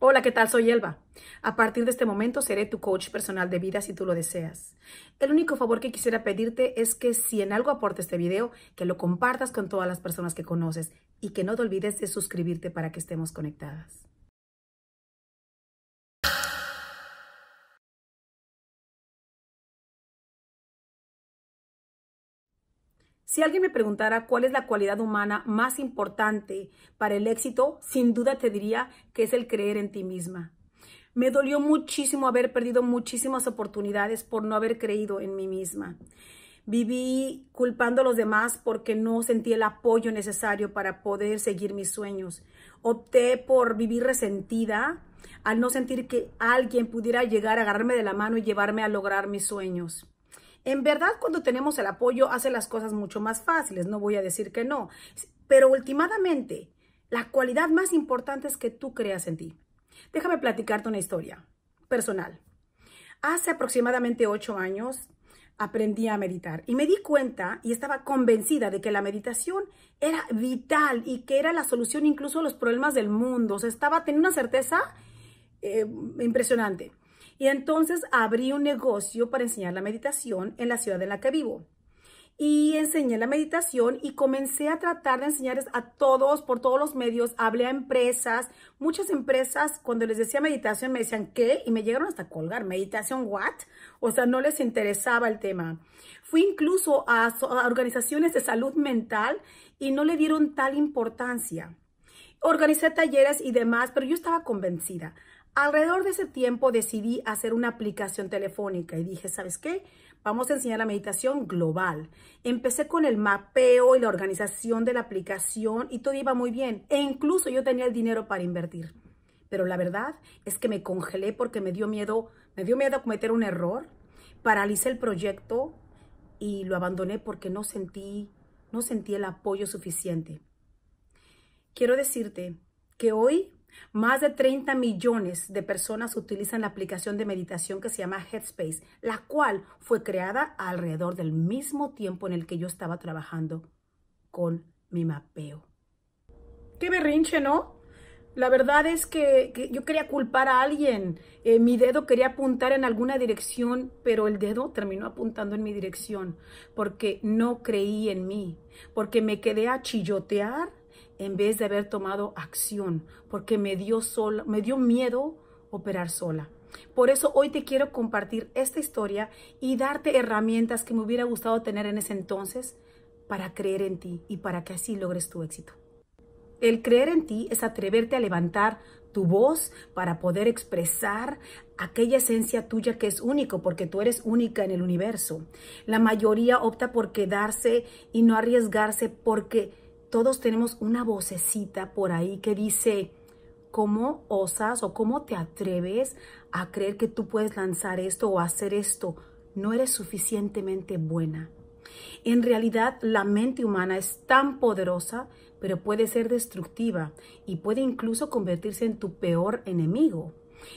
Hola, ¿qué tal? Soy Elba. A partir de este momento seré tu coach personal de vida si tú lo deseas. El único favor que quisiera pedirte es que si en algo aporta este video, que lo compartas con todas las personas que conoces y que no te olvides de suscribirte para que estemos conectadas. Si alguien me preguntara cuál es la cualidad humana más importante para el éxito, sin duda te diría que es el creer en ti misma. Me dolió muchísimo haber perdido muchísimas oportunidades por no haber creído en mí misma. Viví culpando a los demás porque no sentí el apoyo necesario para poder seguir mis sueños. Opté por vivir resentida al no sentir que alguien pudiera llegar a agarrarme de la mano y llevarme a lograr mis sueños. En verdad, cuando tenemos el apoyo, hace las cosas mucho más fáciles, no voy a decir que no. Pero últimamente, la cualidad más importante es que tú creas en ti. Déjame platicarte una historia personal. Hace aproximadamente ocho años aprendí a meditar y me di cuenta y estaba convencida de que la meditación era vital y que era la solución incluso a los problemas del mundo. O sea, estaba teniendo una certeza eh, impresionante. Y entonces abrí un negocio para enseñar la meditación en la ciudad en la que vivo. Y enseñé la meditación y comencé a tratar de enseñarles a todos, por todos los medios, hablé a empresas. Muchas empresas, cuando les decía meditación, me decían, ¿qué? Y me llegaron hasta a colgar, ¿meditación what? O sea, no les interesaba el tema. Fui incluso a, organizaciones de salud mental y no le dieron tal importancia. Organicé talleres y demás, pero yo estaba convencida. Alrededor de ese tiempo decidí hacer una aplicación telefónica y dije, ¿sabes qué? Vamos a enseñar la meditación global. Empecé con el mapeo y la organización de la aplicación y todo iba muy bien. E incluso yo tenía el dinero para invertir. Pero la verdad es que me congelé porque me dio miedo, me dio miedo a cometer un error. Paralicé el proyecto y lo abandoné porque no sentí, no sentí el apoyo suficiente. Quiero decirte que hoy más de 30 millones de personas utilizan la aplicación de meditación que se llama Headspace, la cual fue creada alrededor del mismo tiempo en el que yo estaba trabajando con mi mapeo. Qué berrinche, ¿no? La verdad es que, yo quería culpar a alguien. Eh, mi dedo quería apuntar en alguna dirección, pero el dedo terminó apuntando en mi dirección porque no creí en mí, porque me quedé a chillotear en vez de haber tomado acción, porque me dio, sola, me dio miedo operar sola. Por eso hoy te quiero compartir esta historia y darte herramientas que me hubiera gustado tener en ese entonces para creer en ti y para que así logres tu éxito. El creer en ti es atreverte a levantar tu voz para poder expresar aquella esencia tuya que es único, porque tú eres única en el universo. La mayoría opta por quedarse y no arriesgarse porque todos tenemos una vocecita por ahí que dice, ¿cómo osas o cómo te atreves a creer que tú puedes lanzar esto o hacer esto? No eres suficientemente buena. En realidad, la mente humana es tan poderosa, pero puede ser destructiva y puede incluso convertirse en tu peor enemigo.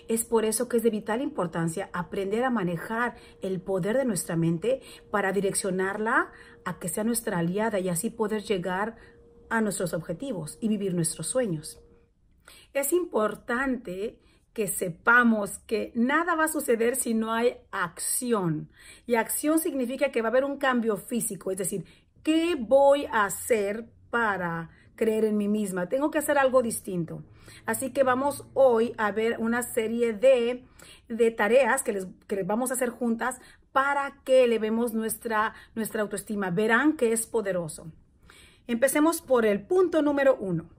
Es por eso que es de vital importancia aprender a manejar el poder de nuestra mente para direccionarla a que sea nuestra aliada y así poder llegar a nuestros objetivos y vivir nuestros sueños. Es importante que sepamos que nada va a suceder si no hay acción. Y acción significa que va a haber un cambio físico, es decir, ¿qué voy a hacer para creer en mí misma? Tengo que hacer algo distinto. Así que vamos hoy a ver una serie de, de tareas que les, que vamos a hacer juntas para que elevemos nuestra, nuestra autoestima. Verán que es poderoso. Empecemos por el punto número uno.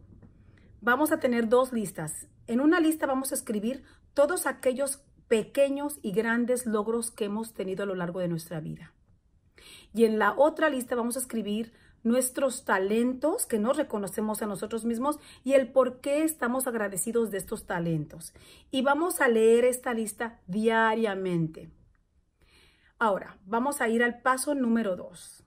Vamos a tener dos listas. En una lista vamos a escribir todos aquellos pequeños y grandes logros que hemos tenido a lo largo de nuestra vida. Y en la otra lista vamos a escribir nuestros talentos que nos reconocemos a nosotros mismos y el por qué estamos agradecidos de estos talentos. Y vamos a leer esta lista diariamente. Ahora, vamos a ir al paso número dos.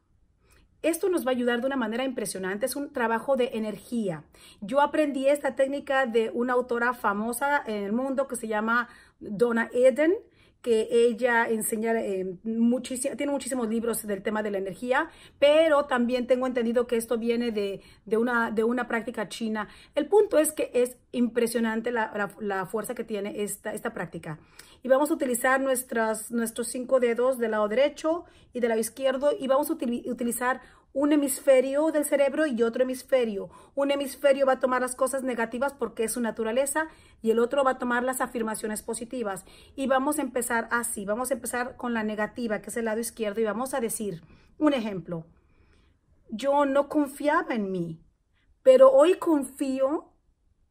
Esto nos va a ayudar de una manera impresionante, es un trabajo de energía. Yo aprendí esta técnica de una autora famosa en el mundo que se llama Donna Eden que ella enseña, eh, muchísimo, tiene muchísimos libros del tema de la energía, pero también tengo entendido que esto viene de, una, de una práctica china. El punto es que es impresionante la, fuerza que tiene esta, esta práctica. Y vamos a utilizar nuestras, nuestros cinco dedos del lado derecho y del lado izquierdo y vamos a utilizar un hemisferio del cerebro y otro hemisferio. Un hemisferio va a tomar las cosas negativas porque es su naturaleza y el otro va a tomar las afirmaciones positivas. Y vamos a empezar así, vamos a empezar con la negativa, que es el lado izquierdo, y vamos a decir, un ejemplo, yo no confiaba en mí, pero hoy confío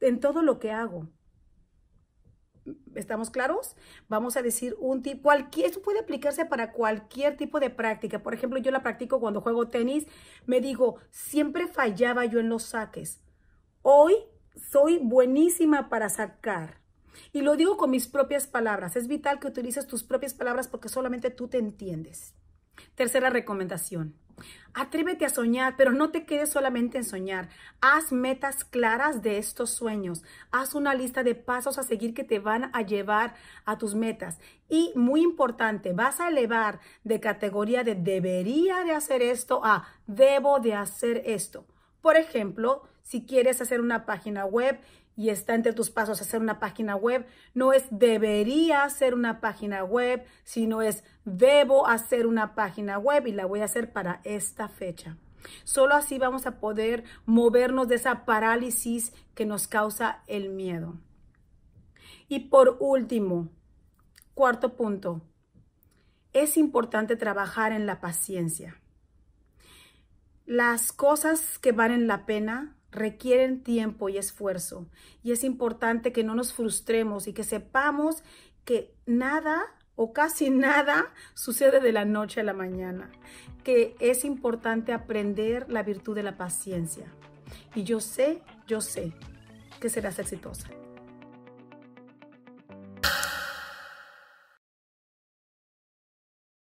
en todo lo que hago. ¿Estamos claros? Vamos a decir un tipo, cualquier, esto puede aplicarse para cualquier tipo de práctica. Por ejemplo, yo la practico cuando juego tenis, me digo, siempre fallaba yo en los saques. Hoy soy buenísima para sacar. Y lo digo con mis propias palabras. Es vital que utilices tus propias palabras porque solamente tú te entiendes. Tercera recomendación. Atrévete a soñar, pero no te quedes solamente en soñar. Haz metas claras de estos sueños. Haz una lista de pasos a seguir que te van a llevar a tus metas. Y muy importante, vas a elevar de categoría de debería de hacer esto a debo de hacer esto. Por ejemplo, si quieres hacer una página web y está entre tus pasos hacer una página web, no es debería hacer una página web, sino es debo hacer una página web y la voy a hacer para esta fecha. Solo así vamos a poder movernos de esa parálisis que nos causa el miedo. Y por último, cuarto punto, es importante trabajar en la paciencia. Las cosas que valen la pena requieren tiempo y esfuerzo y es importante que no nos frustremos y que sepamos que nada o casi nada sucede de la noche a la mañana, que es importante aprender la virtud de la paciencia. Y yo sé, yo sé que serás exitosa.